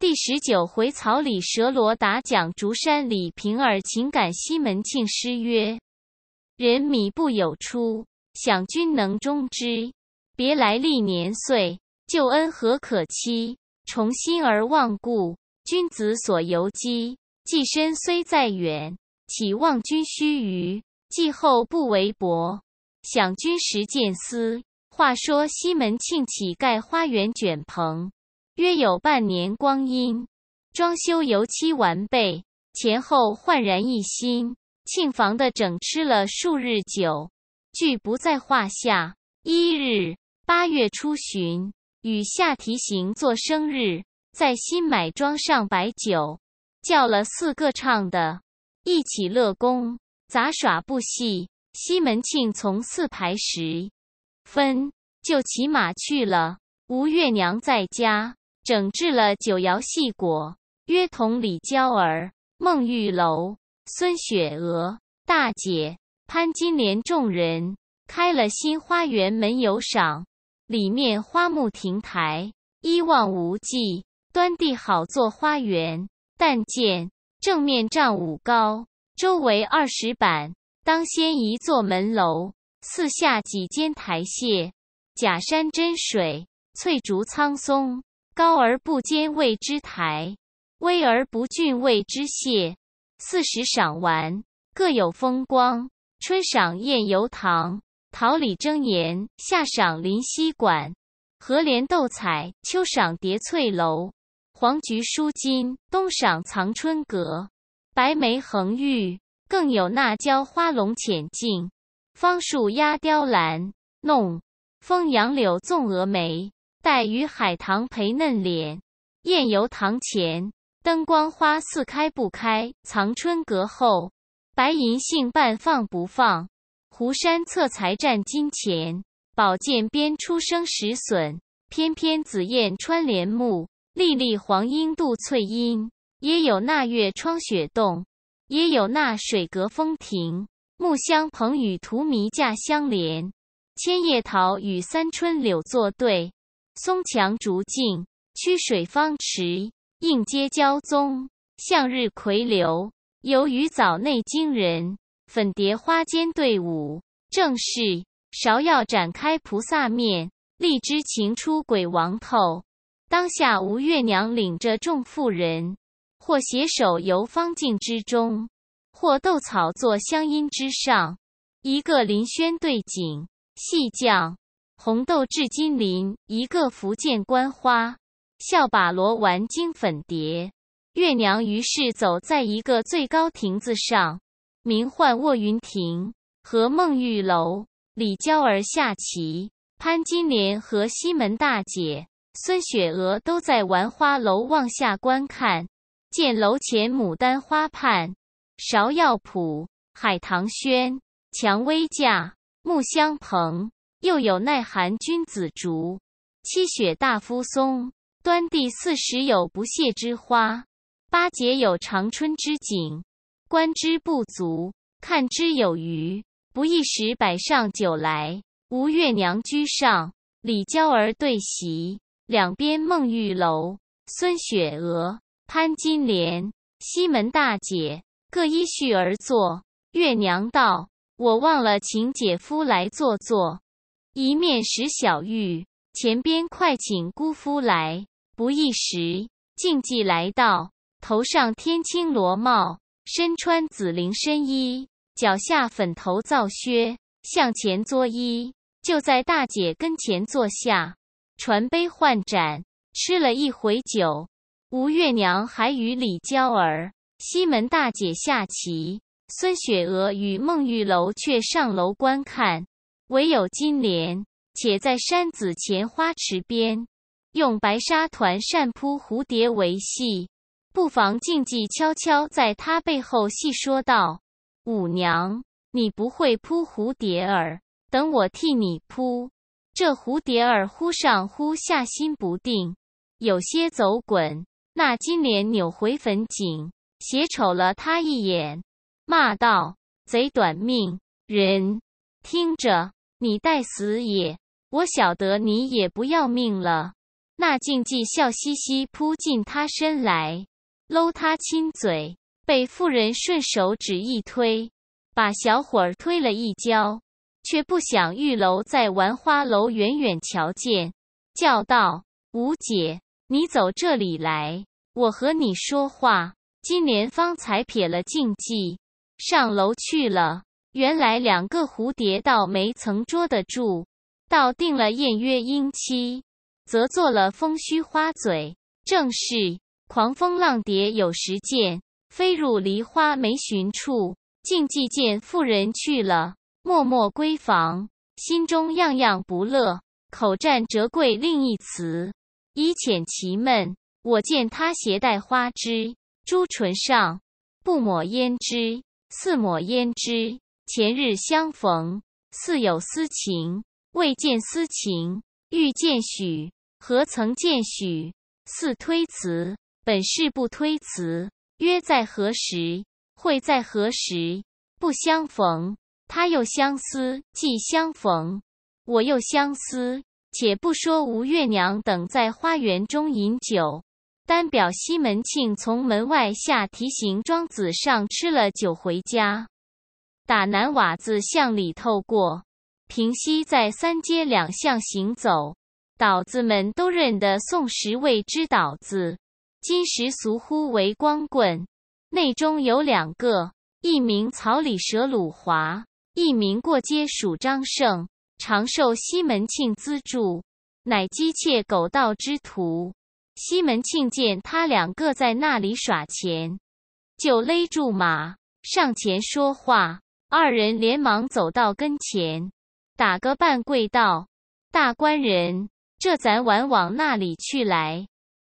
第十九回，草里蛇罗打蒋竹山李瓶儿情感。西门庆诗曰：“人米不有出，想君能终之。别来历年岁，旧恩何可期？从心而忘故，君子所由基。寄身虽在远，岂忘君须臾？寄后不为薄，想君时见思。”话说西门庆乞丐花园卷棚。约有半年光阴，装修油漆完备，前后焕然一新。庆房的整吃了数日酒，俱不在话下。一日八月初旬，与夏提刑做生日，在新买庄上摆酒，叫了四个唱的，一起乐工杂耍部戏。西门庆从四排时分就骑马去了，吴月娘在家。整治了九窑戏果，约同李娇儿、孟玉楼、孙雪娥大姐、潘金莲众人开了新花园门游赏。里面花木亭台一望无际，端地好做花园。但见正面丈五高，周围二十板，当先一座门楼，四下几间台榭，假山真水，翠竹苍松。高而不坚谓之台，威而不峻谓之榭。四时赏玩各有风光：春赏艳游堂，桃李争妍；夏赏林溪馆，荷莲斗彩；秋赏叠翠楼，黄菊舒金；冬赏藏春阁，白梅横玉。更有那娇花笼浅镜，芳树压雕栏，弄风杨柳纵蛾眉。在与海棠陪嫩脸，燕游堂前灯光花似开不开；藏春阁后白银杏半放不放。湖山侧才占金钱，宝剑边初生石笋。翩翩紫燕穿帘幕，历历黄莺渡翠阴。也有那月窗雪洞，也有那水阁风亭。木香蓬与荼蘼架相连，千叶桃与三春柳作对。松墙竹径，曲水方池，映阶交宗，向日葵流，游鱼藻内惊人，粉蝶花间对舞，正是芍药展开菩萨面，荔枝擎出鬼王头。当下吴月娘领着众妇人，或携手游方径之中，或斗草坐香阴之上，一个林轩对景，细将红豆至金陵，一个福建观花，笑把罗纨金粉蝶。月娘于是走在一个最高亭子上，名唤卧云亭，和孟玉楼、李娇儿下棋。潘金莲和西门大姐、孙雪娥都在玩花楼，望下观看，见楼前牡丹花畔、芍药圃、海棠轩、蔷薇架、木香棚。又有耐寒君子竹，七雪大夫松。端地四时有不谢之花，八节有长春之景。观之不足，看之有余。不一时，摆上酒来。吴月娘居上，李娇儿对席，两边孟玉楼、孙雪娥、潘金莲、西门大姐各依序而坐。月娘道：“我忘了请姐夫来坐坐。”一面使小玉前边快请姑夫来，不一时，净计来到，头上天青罗帽，身穿紫绫深衣，脚下粉头皂靴，向前作揖，就在大姐跟前坐下，传杯换盏，吃了一回酒。吴月娘还与李娇儿、西门大姐下棋，孙雪娥与孟玉楼却上楼观看。唯有金莲，且在山子前花池边，用白纱团扇扑蝴蝶为戏。不妨静寂，悄悄在她背后细说道：“五娘，你不会扑蝴蝶儿，等我替你扑。这蝴蝶儿忽上忽下，心不定，有些走滚。”那金莲扭回粉颈，斜瞅了他一眼，骂道：“贼短命人，听着！”你待死也，我晓得你也不要命了。那静寂笑嘻嘻扑进他身来，搂他亲嘴，被妇人顺手指一推，把小伙儿推了一跤。却不想玉楼在玩花楼远远瞧见，叫道：“吴姐，你走这里来，我和你说话。”金莲方才撇了静寂，上楼去了。原来两个蝴蝶倒没曾捉得住，倒定了燕约莺期，则做了风须花嘴。正是狂风浪蝶有时见，飞入梨花没寻处。竟既见妇人去了，默默闺房，心中样样不乐，口占折桂另一词，以遣其闷。我见他携带花枝，朱唇上不抹胭脂，似抹胭脂。前日相逢，似有私情；未见私情，欲见许，何曾见许？似推辞，本是不推辞。约在何时？会在何时？不相逢，他又相思；既相逢，我又相思。且不说吴月娘等在花园中饮酒，单表西门庆从门外下提刑庄子上吃了酒回家。打南瓦子巷里透过，平西在三街两巷行走，岛子们都认得宋时谓之岛子，今时俗呼为光棍。内中有两个，一名草里蛇鲁华，一名过街鼠张胜，常受西门庆资助，乃鸡妾狗盗之徒。西门庆见他两个在那里耍钱，就勒住马，上前说话。二人连忙走到跟前，打个半跪道：“大官人，这咱晚往那里去来？”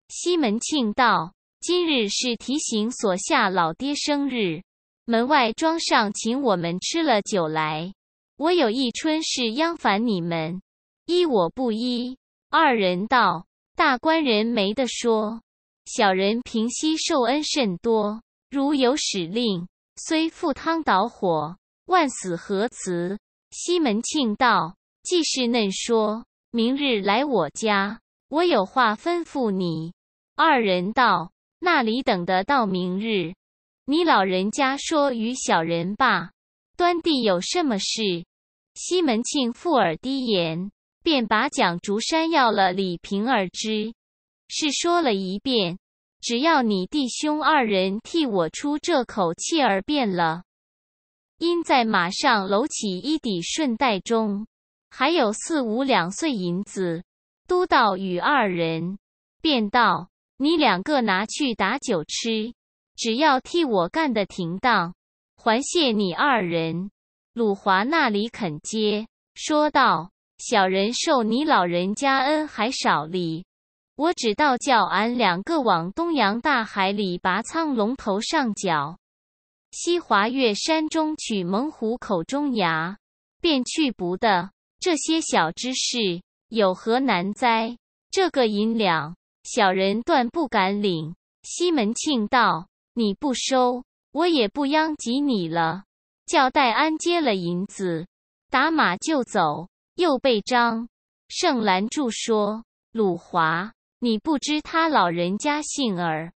西门庆道：“今日是提醒所下老爹生日，门外庄上请我们吃了酒来。我有一春是央烦你们，依我不依？”二人道：“大官人没得说，小人平息受恩甚多，如有使令，虽赴汤蹈火。”万死何辞？西门庆道：“既是恁说，明日来我家，我有话吩咐你。”二人道：“那里等得到明日？你老人家说与小人罢。端地有什么事？”西门庆附耳低言，便把蒋竹山要了李瓶儿之事说了一遍，只要你弟兄二人替我出这口气儿，便了。因在马上搂起一底顺带中，还有四五两碎银子。都道与二人，便道：“你两个拿去打酒吃，只要替我干的停当，还谢你二人。”鲁华那里肯接，说道：“小人受你老人家恩还少哩，我只道叫俺两个往东洋大海里拔苍龙头上角。”西华岳山中取猛虎口中牙，便去不得。这些小之事有何难哉？这个银两，小人断不敢领。西门庆道：“你不收，我也不殃及你了。”叫戴安接了银子，打马就走。又被张胜拦住说：“鲁华，你不知他老人家姓儿，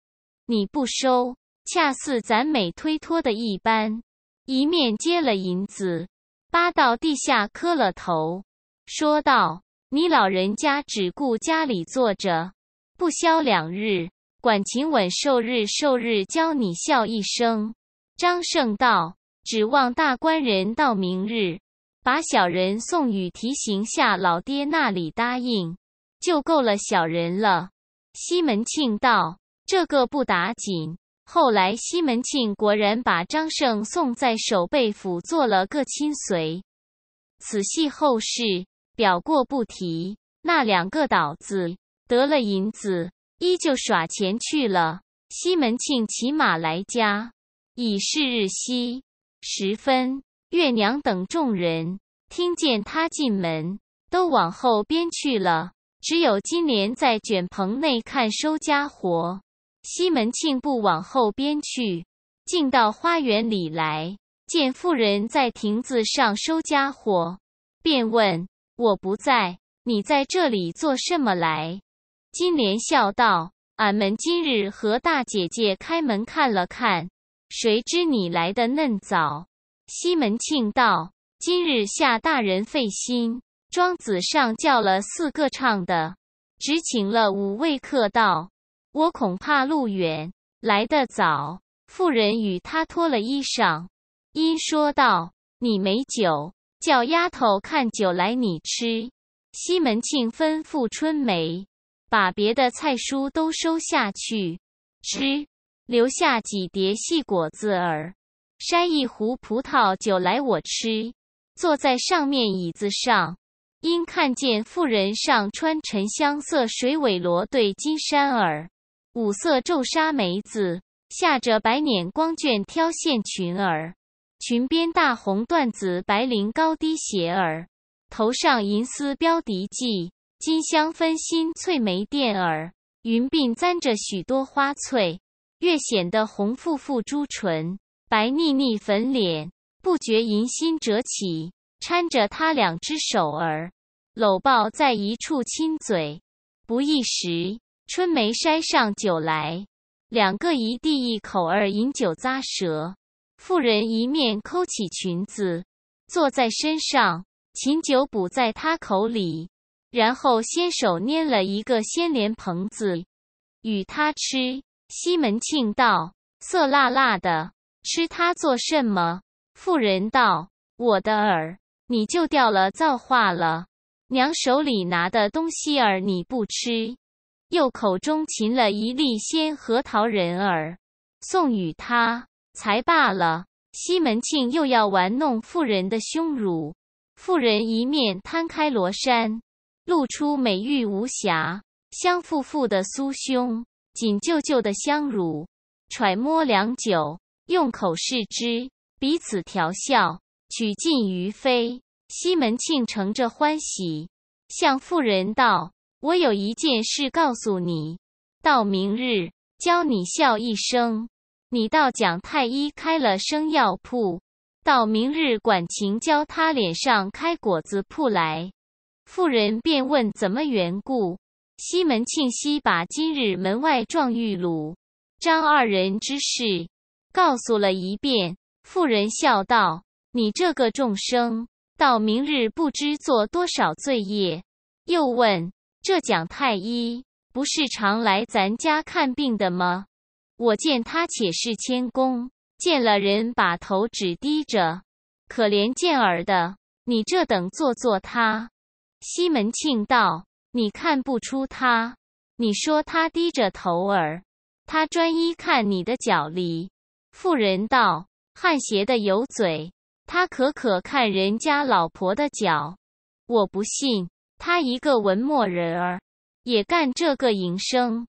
你不收。”恰似咱每推脱的一般，一面接了银子，扒到地下磕了头，说道：“你老人家只顾家里坐着，不消两日，管勤稳受日受日教你笑一声。”张胜道：“指望大官人到明日，把小人送与提刑下老爹那里答应，就够了小人了。”西门庆道：“这个不打紧。”后来，西门庆果然把张胜送在守备府做了个亲随。此系后事，表过不提。那两个倒子得了银子，依旧耍钱去了。西门庆骑马来家，已是日夕时分，月娘等众人听见他进门，都往后边去了，只有金莲在卷棚内看收家活。西门庆不往后边去，进到花园里来，见妇人在亭子上收家伙，便问：“我不在，你在这里做什么来？”金莲笑道：“俺们今日和大姐姐开门看了看，谁知你来的恁早。”西门庆道：“今日下大人费心，庄子上叫了四个唱的，只请了五位客道。”我恐怕路远来得早，妇人与他脱了衣裳，因说道：“你没酒，叫丫头看酒来你吃。”西门庆吩咐春梅，把别的菜蔬都收下去吃，留下几碟细果子儿，筛一壶葡萄酒来我吃。坐在上面椅子上，因看见妇人上穿沉香色水尾罗对金衫儿。五色皱纱梅子，下着白捻光绢挑线裙儿，裙边大红缎子白绫高低鞋儿，头上银丝标笛髻，金香分心翠眉垫儿，云鬓簪着许多花翠，越显得红馥馥朱唇，白腻腻粉脸，不觉银心折起，搀着他两只手儿，搂抱在一处亲嘴，不一时。春梅筛上酒来，两个一递一口儿饮酒咂舌。妇人一面抠起裙子，坐在身上，琴酒补在他口里，然后先手拈了一个鲜莲蓬子，与他吃。西门庆道：“色辣辣的，吃它做什么？”妇人道：“我的儿，你就掉了造化了。娘手里拿的东西儿，你不吃。”又口中噙了一粒鲜核桃仁儿，送与他才罢了。西门庆又要玩弄妇人的胸乳，妇人一面摊开罗衫，露出美玉无瑕、香馥馥的酥胸，紧旧旧的香乳，揣摩良久，用口试之，彼此调笑，取尽于飞。西门庆乘着欢喜，向妇人道。我有一件事告诉你，到明日教你笑一声。你到蒋太医开了生药铺，到明日管情教他脸上开果子铺来。妇人便问怎么缘故，西门庆西把今日门外撞玉鲁张二人之事告诉了一遍。妇人笑道：“你这个众生，到明日不知做多少罪业。”又问。这蒋太医不是常来咱家看病的吗？我见他且是谦恭，见了人把头只低着。可怜见儿的，你这等做作他。西门庆道：“你看不出他？你说他低着头儿，他专一看你的脚哩。”妇人道：“汗鞋的有嘴，他可可看人家老婆的脚，我不信。”他一个文墨人儿，也干这个营生。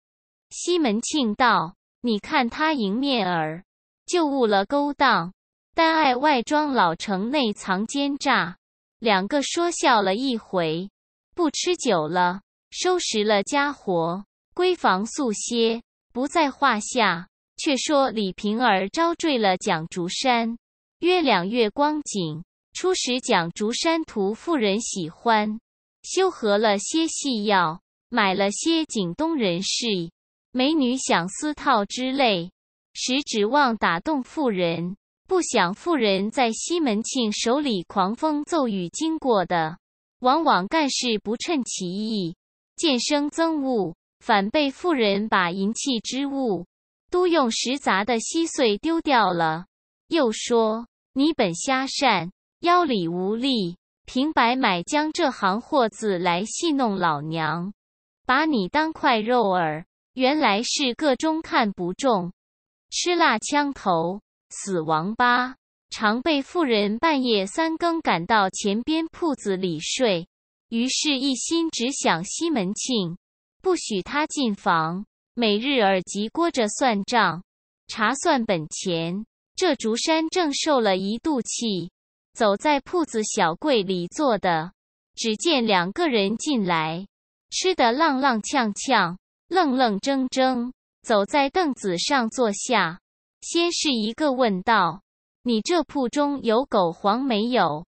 西门庆道：“你看他迎面儿就误了勾当，单爱外装老成，内藏奸诈。”两个说笑了一回，不吃酒了，收拾了家伙，闺房宿歇，不在话下。却说李瓶儿招赘了蒋竹山，约两月光景，初时蒋竹山图妇人喜欢。修合了些细药，买了些景东人士、美女想私套之类，实指望打动妇人。不想妇人在西门庆手里狂风骤雨经过的，往往干事不趁其意，渐生憎恶，反被妇人把银器之物都用石砸的稀碎丢掉了。又说你本瞎善，腰里无力。平白买将这行货字来戏弄老娘，把你当块肉儿，原来是个中看不中。吃辣枪头，死王八！常被妇人半夜三更赶到前边铺子里睡，于是一心只想西门庆，不许他进房。每日耳疾锅着算账，查算本钱。这竹山正受了一肚气。走在铺子小柜里坐的，只见两个人进来，吃得踉踉跄跄，愣愣怔怔，走在凳子上坐下。先是一个问道：“你这铺中有狗黄没有？”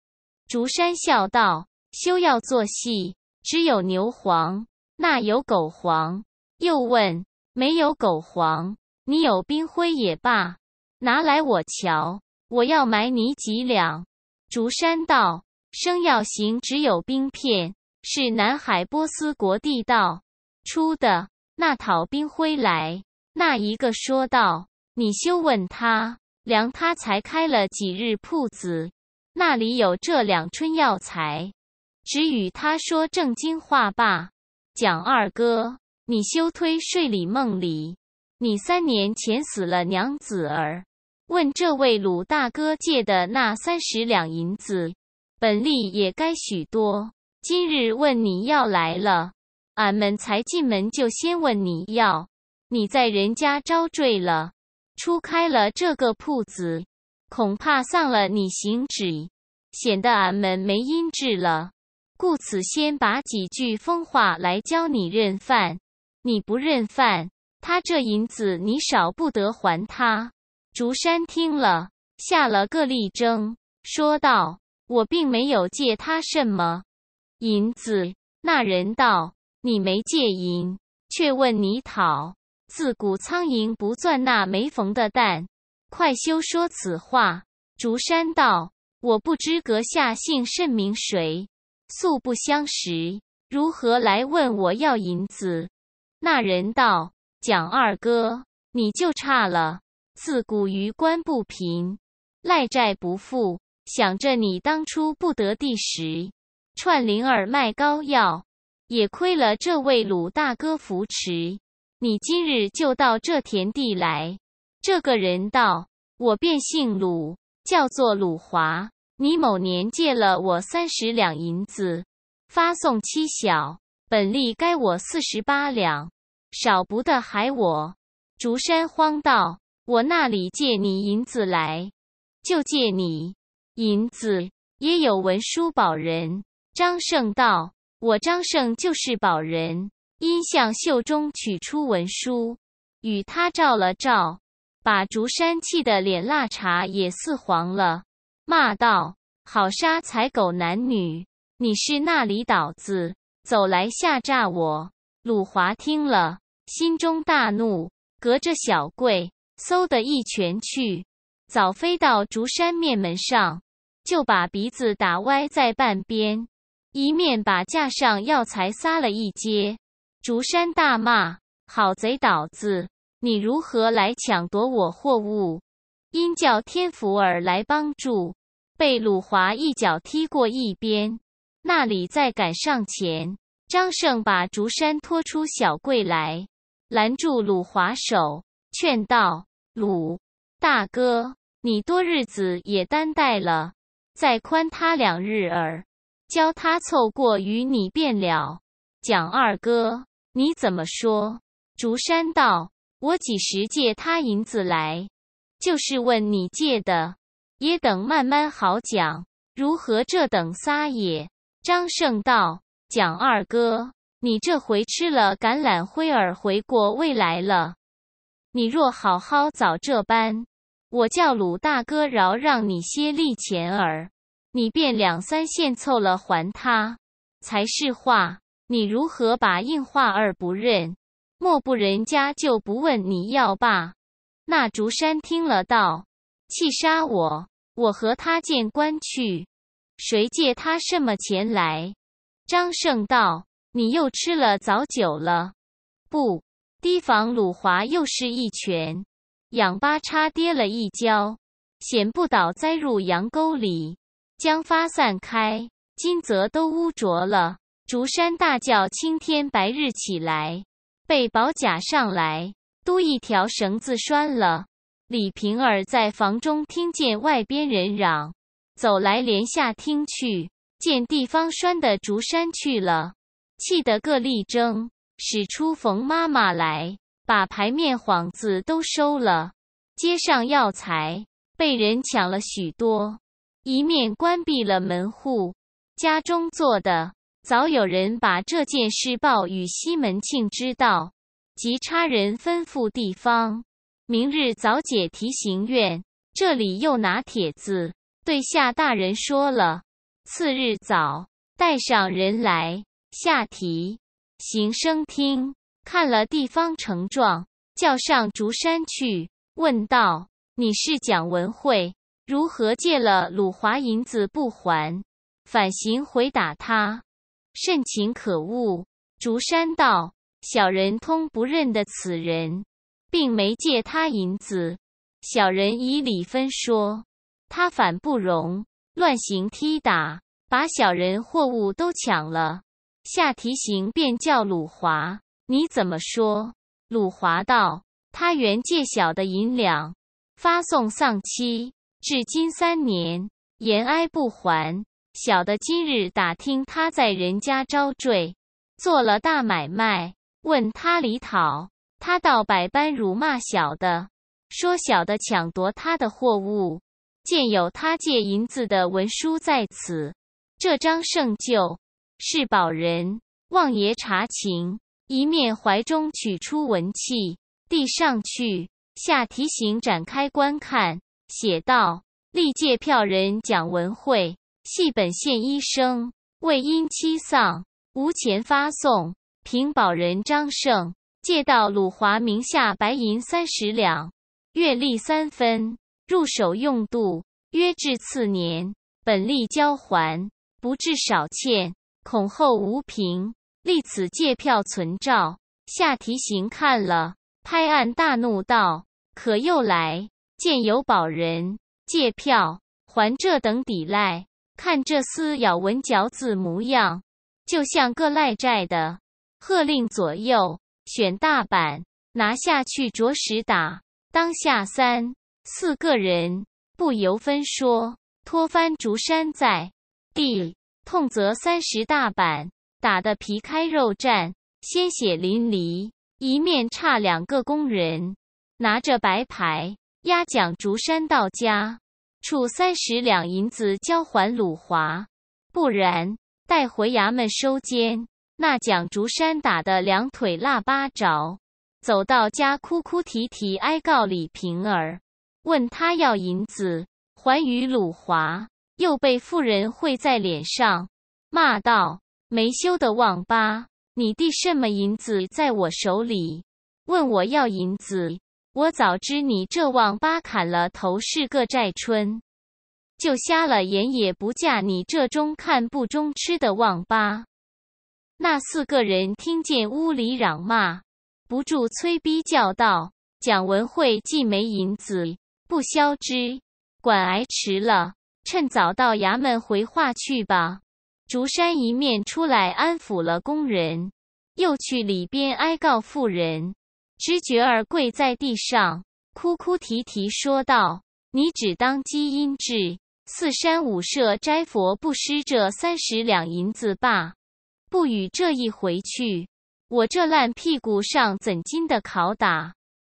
竹山笑道：“休要做戏，只有牛黄，那有狗黄？”又问：“没有狗黄，你有冰灰也罢，拿来我瞧，我要买你几两。”竹山道生要行，只有冰片是南海波斯国地道出的那讨冰灰来。那一个说道：“你休问他，凉他才开了几日铺子，那里有这两春药材，只与他说正经话罢。”蒋二哥，你休推睡里梦里，你三年前死了娘子儿。问这位鲁大哥借的那三十两银子，本利也该许多。今日问你要来了，俺们才进门就先问你要，你在人家招赘了，初开了这个铺子，恐怕丧了你行止，显得俺们没音质了。故此先把几句疯话来教你认饭，你不认饭，他这银子你少不得还他。竹山听了，下了个力争，说道：“我并没有借他什么银子。”那人道：“你没借银，却问你讨？自古苍蝇不钻那没缝的蛋，快休说此话。”竹山道：“我不知阁下姓甚名谁，素不相识，如何来问我要银子？”那人道：“蒋二哥，你就差了。”自古余官不贫，赖债不富。想着你当初不得第时，串灵儿卖膏药，也亏了这位鲁大哥扶持。你今日就到这田地来。这个人道：“我便姓鲁，叫做鲁华。你某年借了我三十两银子，发送妻小，本利该我四十八两，少不得还我。”竹山荒道。我那里借你银子来，就借你银子。也有文书保人。张胜道：“我张胜就是保人。”因向袖中取出文书，与他照了照，把竹山气得脸蜡茶也似黄了，骂道：“好杀财狗男女！你是那里倒子，走来吓诈我！”鲁华听了，心中大怒，隔着小柜。嗖的一拳去，早飞到竹山面门上，就把鼻子打歪在半边，一面把架上药材撒了一阶。竹山大骂：“好贼倒子，你如何来抢夺我货物？”因叫天福儿来帮助，被鲁华一脚踢过一边，那里再敢上前。张胜把竹山拖出小柜来，拦住鲁华手，劝道。鲁大哥，你多日子也担待了，再宽他两日儿，教他凑过与你便了。蒋二哥，你怎么说？竹山道：我几时借他银子来？就是问你借的，也等慢慢好讲。如何这等撒野？张胜道：蒋二哥，你这回吃了橄榄灰儿，回过味来了。你若好好早这般，我叫鲁大哥饶让你些利钱儿，你便两三现凑了还他，才是话。你如何把硬话儿不认？莫不人家就不问你要罢？那竹山听了道：“气杀我！我和他见官去，谁借他什么钱来？”张胜道：“你又吃了早酒了，不？”提防鲁华又是一拳，仰八叉跌了一跤，险不倒栽入羊沟里。将发散开，金泽都污浊了。竹山大叫：“青天白日起来！”被宝甲上来，都一条绳子拴了。李瓶儿在房中听见外边人嚷，走来帘下听去，见地方拴的竹山去了，气得个力争。使出冯妈妈来，把牌面幌子都收了，街上药材被人抢了许多，一面关闭了门户。家中做的早有人把这件事报与西门庆知道，即差人吩咐地方，明日早解提刑院。这里又拿帖子对夏大人说了，次日早带上人来下提。行声听看了地方成状，叫上竹山去问道：“你是蒋文慧，如何借了鲁华银子不还？”反行回答他：“甚情可恶！”竹山道：“小人通不认得此人，并没借他银子。小人以理分说，他反不容，乱行踢打，把小人货物都抢了。”下提刑便叫鲁华，你怎么说？鲁华道：“他原借小的银两，发送丧期，至今三年，延哀不还。小的今日打听他在人家招赘，做了大买卖，问他里讨，他倒百般辱骂小的，说小的抢夺他的货物。见有他借银子的文书在此，这张胜旧。”是保人望爷查情，一面怀中取出文契递上去，下提醒展开观看，写道：“历届票人蒋文惠系本县医生，为因妻丧无钱发送，凭保人张胜借到鲁华名下白银三十两，月利三分，入手用度，约至次年本利交还，不至少欠。”恐后无凭，立此借票存照。下提刑看了，拍案大怒道：“可又来见有保人借票，还这等抵赖！看这厮咬文嚼字模样，就像个赖债的。”喝令左右选大板拿下去，着实打。当下三四个人不由分说，拖翻竹山在地。痛则三十大板，打得皮开肉绽，鲜血淋漓。一面差两个工人拿着白牌押蒋竹山到家，处三十两银子交还鲁华，不然带回衙门收监。那蒋竹山打得两腿腊八着，走到家哭哭啼啼，哀告李瓶儿，问他要银子还与鲁华。又被妇人会在脸上，骂道：“没羞的忘吧，你递什么银子在我手里？问我要银子，我早知你这旺八砍了头是个债春，就瞎了眼也不嫁你这中看不中吃的旺八。”那四个人听见屋里嚷骂，不住催逼叫道：“蒋文慧既没银子，不消之，管挨迟了。”趁早到衙门回话去吧。竹山一面出来安抚了工人，又去里边哀告妇人。知觉儿跪在地上，哭哭啼啼说道：“你只当积阴骘，四山五社斋佛不施这三十两银子罢，不与这一回去，我这烂屁股上怎经得拷打？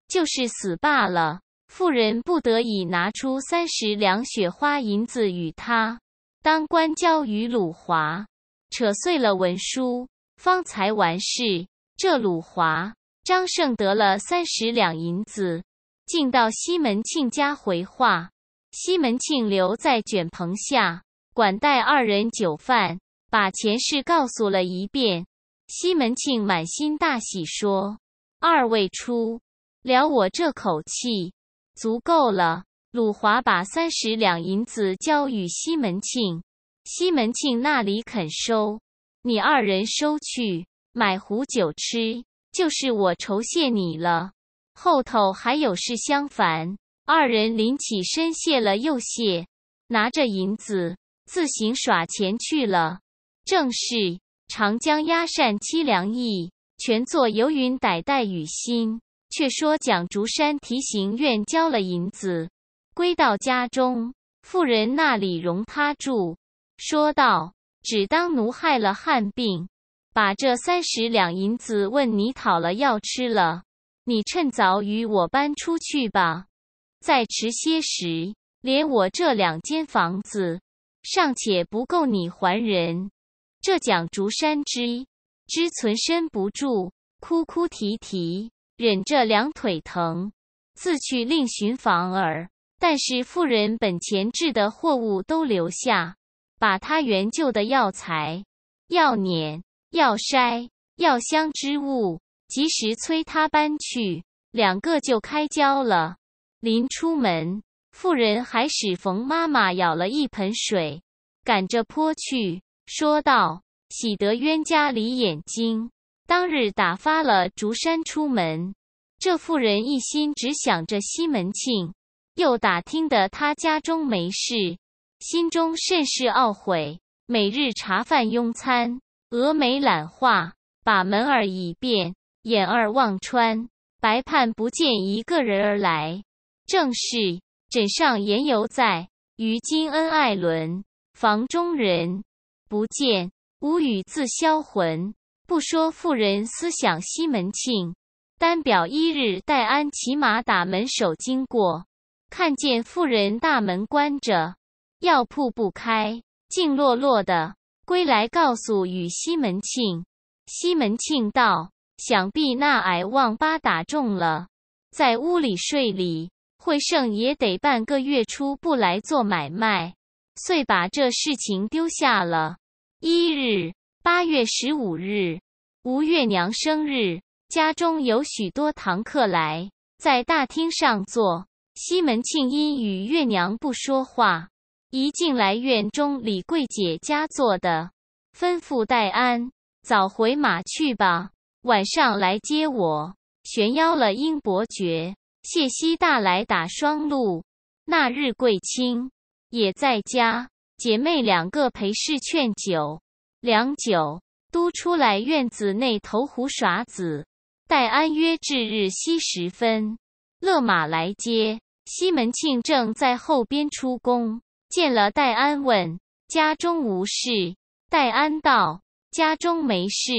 就是死罢了。”妇人不得已拿出三十两雪花银子与他，当官交与鲁华，扯碎了文书，方才完事。这鲁华、张胜得了三十两银子，竟到西门庆家回话。西门庆留在卷棚下，管待二人酒饭，把前事告诉了一遍。西门庆满心大喜，说：“二位出，了我这口气。”足够了，鲁华把三十两银子交与西门庆，西门庆那里肯收，你二人收去买壶酒吃，就是我酬谢你了。后头还有事相烦，二人临起身谢了又谢，拿着银子自行耍钱去了。正是长江压扇凄凉意，全作游云歹带雨心。却说蒋竹山提行院交了银子，归到家中，妇人那里容他住。说道：“只当奴害了旱病，把这三十两银子问你讨了药吃了。你趁早与我搬出去吧。再迟些时，连我这两间房子，尚且不够你还人。”这蒋竹山知知存身不住，哭哭啼啼。忍着两腿疼，自去另寻房儿。但是妇人本钱置的货物都留下，把他原旧的药材、药碾、药筛、药箱之物，及时催他搬去。两个就开交了。临出门，妇人还使冯妈妈舀了一盆水，赶着泼去，说道：“喜得冤家离眼睛。”当日打发了竹山出门，这妇人一心只想着西门庆，又打听得他家中没事，心中甚是懊悔。每日茶饭庸餐，峨眉懒画，把门儿倚遍，眼儿望穿，白盼不见一个人而来。正是枕上言犹在，于今恩爱伦。房中人不见，无语自销魂。不说妇人思想西门庆，单表一日，戴安骑马打门手经过，看见妇人大门关着，药铺不开，静落落的，归来告诉与西门庆。西门庆道：“想必那矮旺八打中了，在屋里睡里，会剩也得半个月出不来做买卖。”遂把这事情丢下了。一日。八月十五日，吴月娘生日，家中有许多堂客来，在大厅上坐。西门庆因与月娘不说话，一进来院中，李桂姐家坐的，吩咐戴安早回马去吧，晚上来接我。悬邀了英伯爵、谢希大来打双路。那日桂卿也在家，姐妹两个陪侍劝酒。良久，都出来院子内投壶耍子。戴安约至日西时分，勒马来接西门庆，正在后边出宫，见了戴安，问家中无事。戴安道：“家中没事，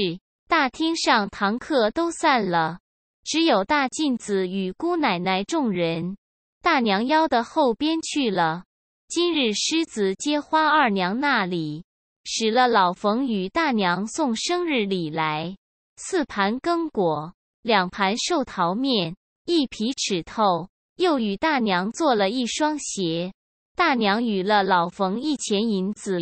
大厅上堂客都散了，只有大妗子与姑奶奶众人，大娘邀的后边去了。今日狮子接花二娘那里。”使了老冯与大娘送生日礼来，四盘羹果，两盘寿桃面，一匹尺头，又与大娘做了一双鞋。大娘与了老冯一钱银子，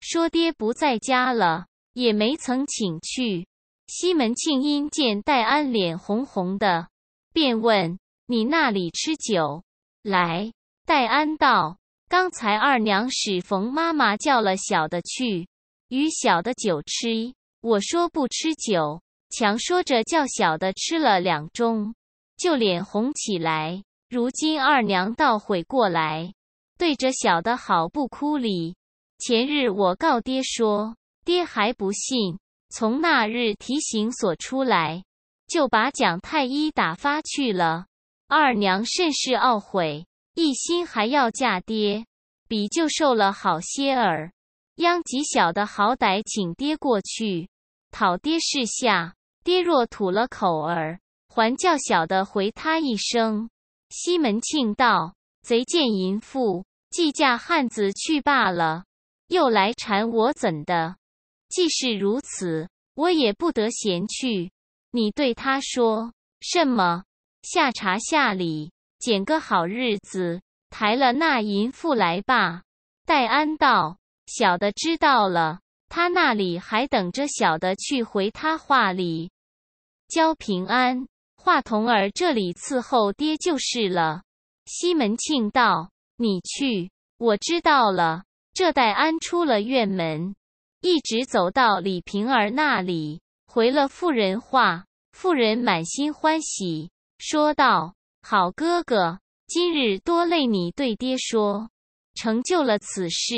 说爹不在家了，也没曾请去。西门庆因见戴安脸红红的，便问：“你那里吃酒来？”戴安道。刚才二娘使冯妈妈叫了小的去，与小的酒吃。我说不吃酒，强说着叫小的吃了两盅，就脸红起来。如今二娘倒悔过来，对着小的好不哭理。前日我告爹说，爹还不信。从那日提刑所出来，就把蒋太医打发去了。二娘甚是懊悔。一心还要嫁爹，比就瘦了好些儿，殃及小的好歹，请爹过去讨爹示下。爹若吐了口儿，还叫小的回他一声。西门庆道：“贼见淫妇，即嫁汉子去罢了，又来缠我，怎的？既是如此，我也不得闲去。你对他说什么？下茶下礼。”拣个好日子，抬了那淫妇来吧。戴安道：“小的知道了。他那里还等着小的去回他话哩。”焦平安话：“童儿这里伺候爹就是了。”西门庆道：“你去，我知道了。”这戴安出了院门，一直走到李瓶儿那里，回了妇人话。妇人满心欢喜，说道。好哥哥，今日多累你。对爹说，成就了此事，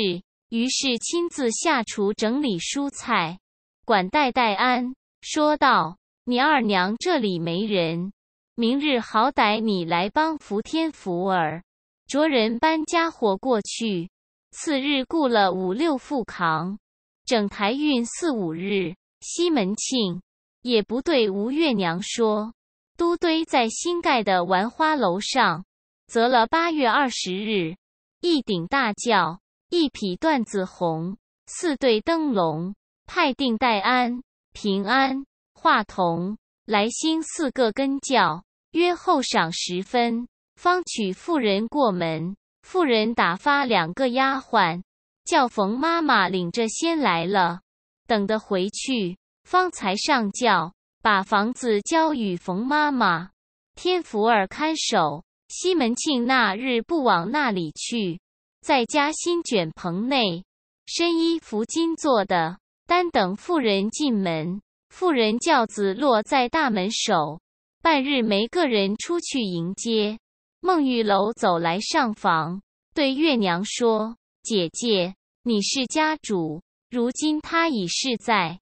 于是亲自下厨整理蔬菜，管待戴安，说道：“你二娘这里没人，明日好歹你来帮扶天福儿，着人搬家伙过去。”次日雇了五六副扛，整台运四五日。西门庆也不对吴月娘说。都堆在新盖的玩花楼上，择了八月二十日，一顶大轿，一匹缎子红，四对灯笼，派定戴安、平安、画童、来兴四个跟轿，约后晌时分方娶妇人过门。妇人打发两个丫鬟，叫冯妈妈领着先来了，等的回去，方才上轿。把房子交与冯妈妈、天福儿看守。西门庆那日不往那里去，在家新卷棚内，身衣服金做的，单等妇人进门。妇人轿子落在大门首，半日没个人出去迎接。孟玉楼走来上房，对月娘说：“姐姐，你是家主，如今他已是在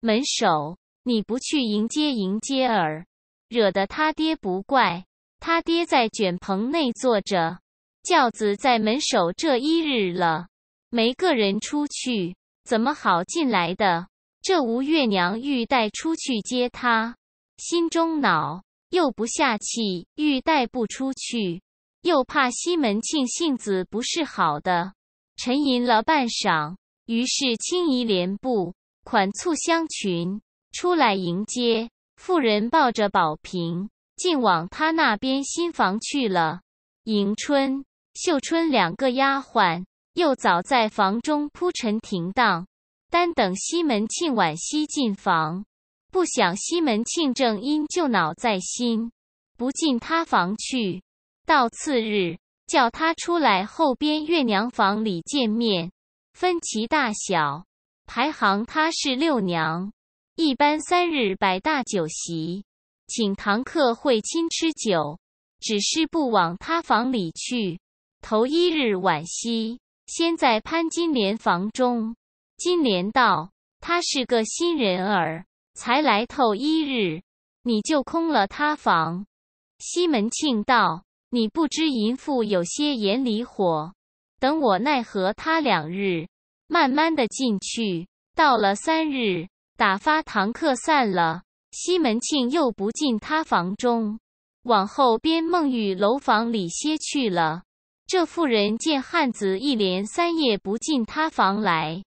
门首。”你不去迎接迎接儿，惹得他爹不怪。他爹在卷棚内坐着，轿子在门首这一日了，没个人出去，怎么好进来的？这吴月娘欲带出去接他，心中恼，又不下气，欲带不出去，又怕西门庆性子不是好的，沉吟了半晌，于是轻移莲步，款簇香裙。出来迎接，妇人抱着宝瓶，竟往他那边新房去了。迎春、秀春两个丫鬟又早在房中铺陈停当，单等西门庆晚夕进房。不想西门庆正因旧恼在心，不进他房去。到次日，叫他出来后边月娘房里见面，分其大小，排行他是六娘。一般三日摆大酒席，请堂客会亲吃酒，只是不往他房里去。头一日晚夕，先在潘金莲房中。金莲道：“他是个新人儿，才来透一日，你就空了他房。”西门庆道：“你不知淫妇有些眼里火，等我奈何他两日，慢慢的进去。到了三日。”打发堂客散了，西门庆又不进他房中，往后边梦玉楼房里歇去了。这妇人见汉子一连三夜不进他房来，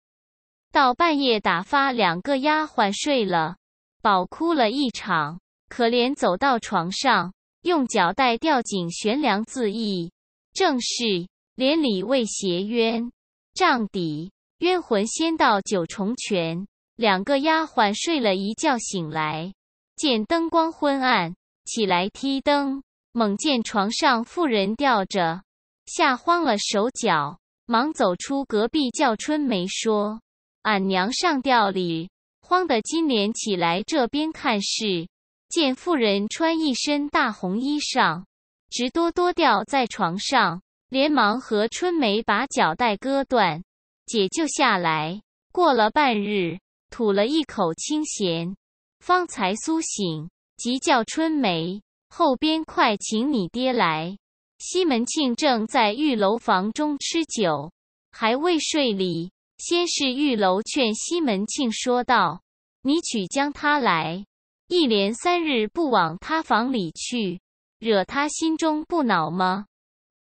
到半夜打发两个丫鬟睡了，宝哭了一场，可怜走到床上，用脚带吊颈悬梁自缢。正是连理未谐冤，帐底冤魂先到九重泉。两个丫鬟睡了一觉醒来，见灯光昏暗，起来踢灯，猛见床上妇人吊着，吓慌了手脚，忙走出隔壁叫春梅说：“俺娘上吊哩！”慌得金莲起来这边看事，见妇人穿一身大红衣裳，直哆哆吊在床上，连忙和春梅把脚带割断，解救下来。过了半日。吐了一口清闲，方才苏醒，急叫春梅后边快请你爹来。西门庆正在玉楼房中吃酒，还未睡里，先是玉楼劝西门庆说道：“你取将他来，一连三日不往他房里去，惹他心中不恼吗？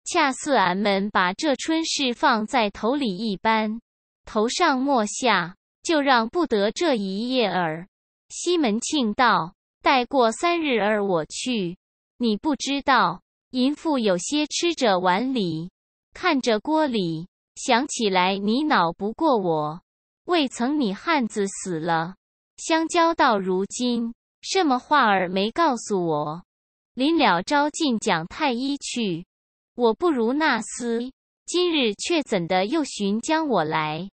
恰似俺们把这春事放在头里一般，头上莫下。”就让不得这一夜儿。西门庆道：“待过三日儿，我去。你不知道，淫妇有些吃着碗里，看着锅里，想起来你恼不过我，未曾你汉子死了，相交到如今，什么话儿没告诉我？临了招进蒋太医去，我不如那厮，今日却怎的又寻将我来？”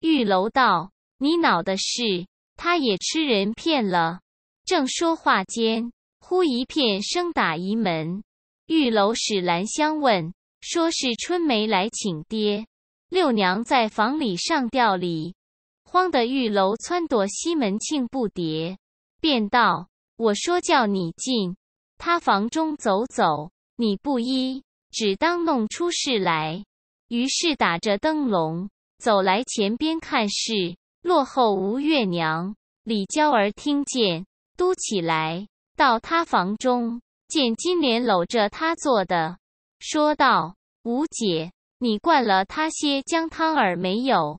玉楼道。你恼的是他也吃人骗了。正说话间，忽一片声打移门。玉楼使兰香问，说是春梅来请爹。六娘在房里上吊礼，慌得玉楼撺掇西门庆不迭，便道：“我说叫你进他房中走走，你不依，只当弄出事来。”于是打着灯笼走来前边看事。落后吴月娘、李娇儿听见，嘟起来到他房中，见金莲搂着他坐的，说道：“吴姐，你灌了他些姜汤儿没有？”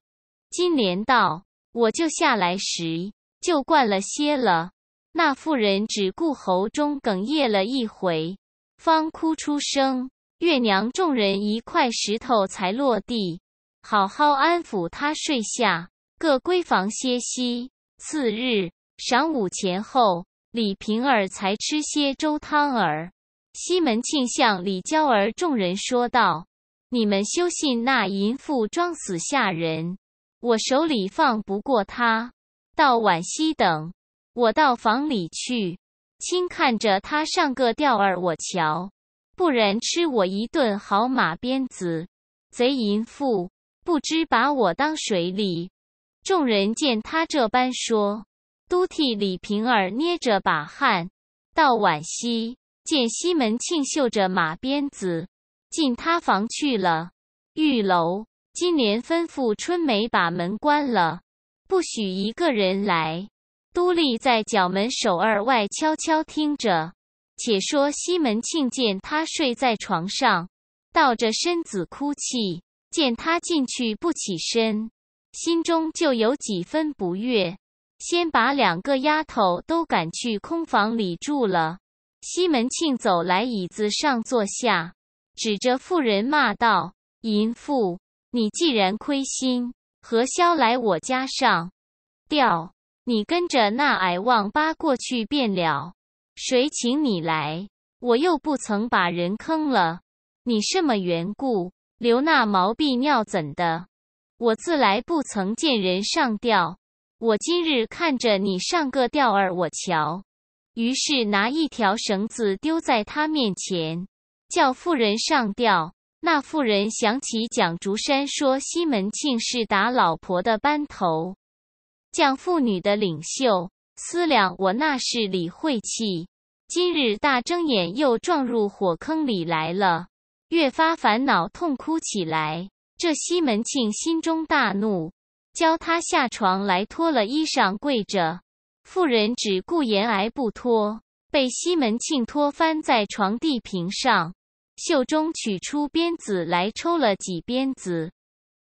金莲道：“我就下来时就灌了些了。”那妇人只顾喉中哽咽了一回，方哭出声。月娘众人一块石头才落地，好好安抚他睡下。各闺房歇息。次日晌午前后，李瓶儿才吃些粥汤儿。西门庆向李娇儿众人说道：“你们休信那淫妇装死吓人，我手里放不过他。到晚夕等我到房里去，亲看着他上个吊儿，我瞧，不然吃我一顿好马鞭子。贼淫妇不知把我当水里。”众人见他这般说，都替李瓶儿捏着把汗，倒惋惜。见西门庆绣着马鞭子，进他房去了。玉楼金莲吩咐春梅把门关了，不许一个人来。都立在角门首二外，悄悄听着。且说西门庆见他睡在床上，倒着身子哭泣。见他进去不起身。心中就有几分不悦，先把两个丫头都赶去空房里住了。西门庆走来椅子上坐下，指着妇人骂道：“淫妇，你既然亏心，何消来我家上？吊？你跟着那矮旺八过去便了。谁请你来？我又不曾把人坑了，你什么缘故留那毛病尿怎的？”我自来不曾见人上吊，我今日看着你上个吊儿，我瞧，于是拿一条绳子丢在他面前，叫妇人上吊。那妇人想起蒋竹山说西门庆是打老婆的班头，将妇女的领袖思量，我那是李晦气，今日大睁眼又撞入火坑里来了，越发烦恼，痛哭起来。这西门庆心中大怒，教他下床来脱了衣裳，跪着。妇人只顾言挨不脱，被西门庆拖翻在床地平上，袖中取出鞭子来抽了几鞭子。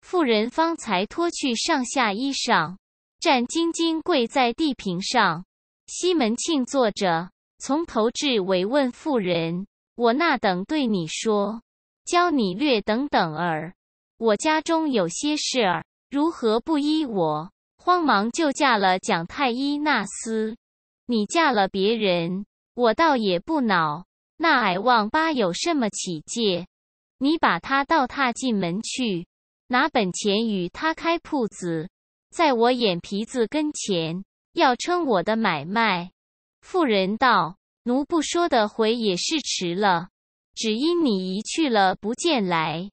妇人方才脱去上下衣裳，战兢兢跪在地平上。西门庆坐着，从头至尾问妇人：“我那等对你说，教你略等等儿。”我家中有些事儿，如何不依我？慌忙就嫁了蒋太医那厮。你嫁了别人，我倒也不恼。那矮旺八有什么起介？你把他倒踏进门去，拿本钱与他开铺子，在我眼皮子跟前要称我的买卖。妇人道：奴不说的回也是迟了，只因你一去了不见来。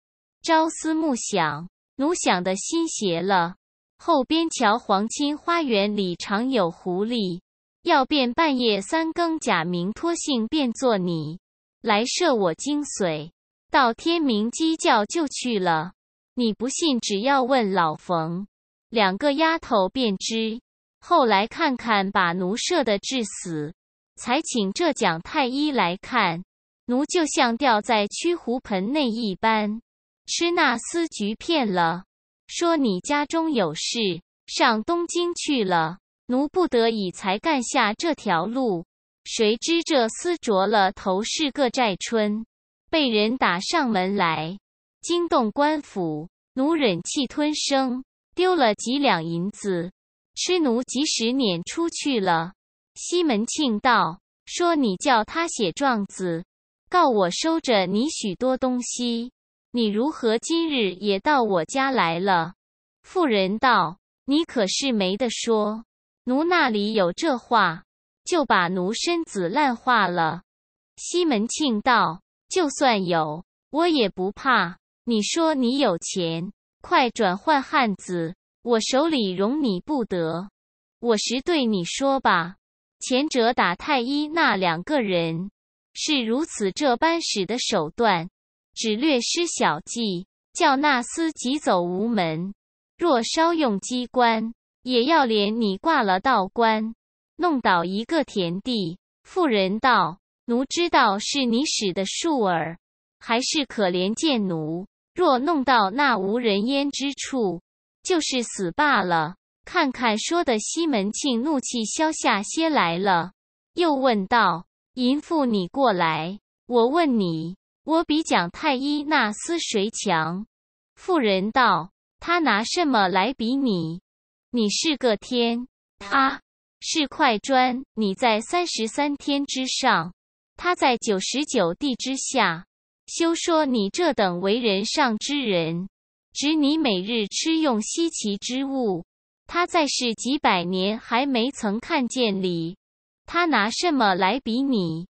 朝思暮想，奴想的心邪了。后边瞧皇亲花园里常有狐狸，要变半夜三更假名托姓变做你，来射我精髓。到天明鸡叫就去了。你不信，只要问老冯，两个丫头便知。后来看看，把奴射的致死，才请这蒋太医来看，奴就像掉在屈狐盆内一般。吃那丝橘片了，说你家中有事上东京去了，奴不得已才干下这条路。谁知这厮着了头是个寨春，被人打上门来，惊动官府，奴忍气吞声，丢了几两银子，吃奴及时撵出去了。西门庆道：“说你叫他写状子，告我收着你许多东西。”你如何今日也到我家来了？妇人道：“你可是没得说，奴那里有这话，就把奴身子烂化了。”西门庆道：“就算有，我也不怕。你说你有钱，快转换汉子，我手里容你不得。我实对你说吧，前者打太医那两个人，是如此这般使的手段。”只略施小计，叫那厮急走无门；若稍用机关，也要连你挂了道观，弄倒一个田地。妇人道：“奴知道是你使的术儿，还是可怜贱奴。若弄到那无人烟之处，就是死罢了。”看看说的，西门庆怒气消下些来了，又问道：“淫妇，你过来，我问你。”我比蒋太医那厮谁强？妇人道：“他拿什么来比你？你是个天，他是块砖。你在三十三天之上，他在九十九地之下。休说你这等为人上之人，指你每日吃用稀奇之物，他在世几百年还没曾看见你，他拿什么来比你？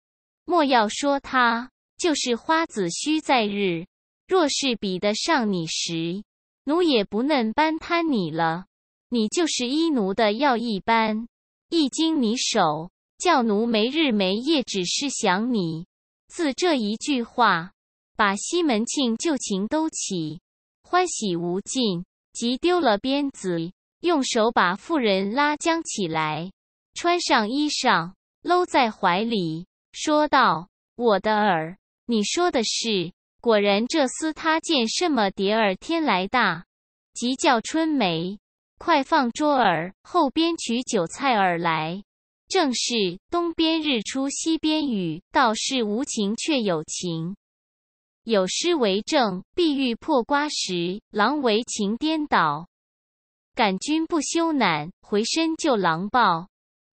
莫要说他。”就是花子虚在日，若是比得上你时，奴也不嫩般贪你了。你就是依奴的药一般，一经你手，叫奴没日没夜只是想你。自这一句话，把西门庆旧情都起，欢喜无尽，急丢了鞭子，用手把妇人拉将起来，穿上衣裳，搂在怀里，说道：“我的儿！”你说的是，果然这厮他见什么蝶儿天来大，即叫春梅快放桌儿，后边取韭菜儿来。正是东边日出西边雨，倒是无情却有情。有诗为证：碧玉破瓜时，狼为情颠倒。感君不羞赧，回身就狼抱。